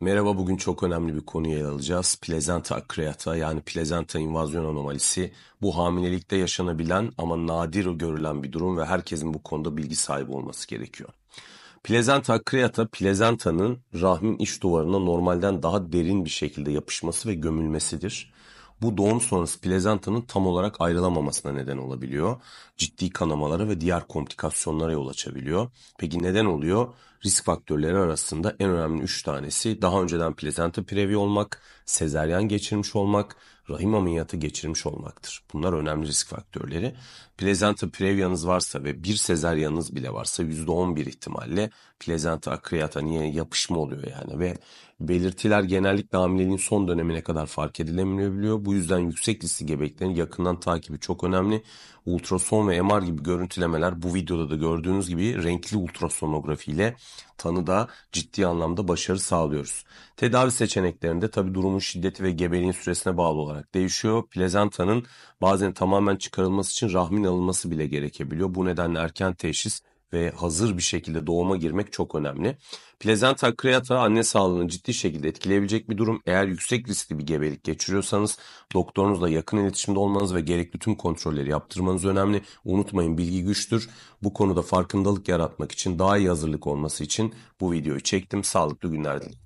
Merhaba, bugün çok önemli bir konuyu ele alacağız. Plezenta akreata yani plezenta invazyon anomalisi. Bu hamilelikte yaşanabilen ama nadir görülen bir durum ve herkesin bu konuda bilgi sahibi olması gerekiyor. Plezenta akreata, plezentanın rahmin iç duvarına normalden daha derin bir şekilde yapışması ve gömülmesidir. Bu doğum sonrası plezantanın tam olarak ayrılamamasına neden olabiliyor. Ciddi kanamalara ve diğer komplikasyonlara yol açabiliyor. Peki neden oluyor? Risk faktörleri arasında en önemli 3 tanesi daha önceden plezanta previ olmak, sezeryan geçirmiş olmak rahim ameliyatı geçirmiş olmaktır. Bunlar önemli risk faktörleri. Plazenta prevyanız varsa ve bir sezeryanınız bile varsa %11 ihtimalle plazenta akriyata niye yapışma oluyor yani ve belirtiler genellikle hamileliğin son dönemine kadar fark edilemeyebiliyor. Bu yüzden yüksek riskli gebeliklerin yakından takibi çok önemli. Ultrason ve MR gibi görüntülemeler bu videoda da gördüğünüz gibi renkli ultrasonografi ile tanıda ciddi anlamda başarı sağlıyoruz. Tedavi seçeneklerinde tabi durumun şiddeti ve gebeliğin süresine bağlı olarak olarak değişiyor. Plezantanın bazen tamamen çıkarılması için rahmin alınması bile gerekebiliyor. Bu nedenle erken teşhis ve hazır bir şekilde doğuma girmek çok önemli. Plezanta creata anne sağlığını ciddi şekilde etkileyebilecek bir durum. Eğer yüksek riskli bir gebelik geçiriyorsanız doktorunuzla yakın iletişimde olmanız ve gerekli tüm kontrolleri yaptırmanız önemli. Unutmayın bilgi güçtür. Bu konuda farkındalık yaratmak için daha iyi hazırlık olması için bu videoyu çektim. Sağlıklı günler dilerim.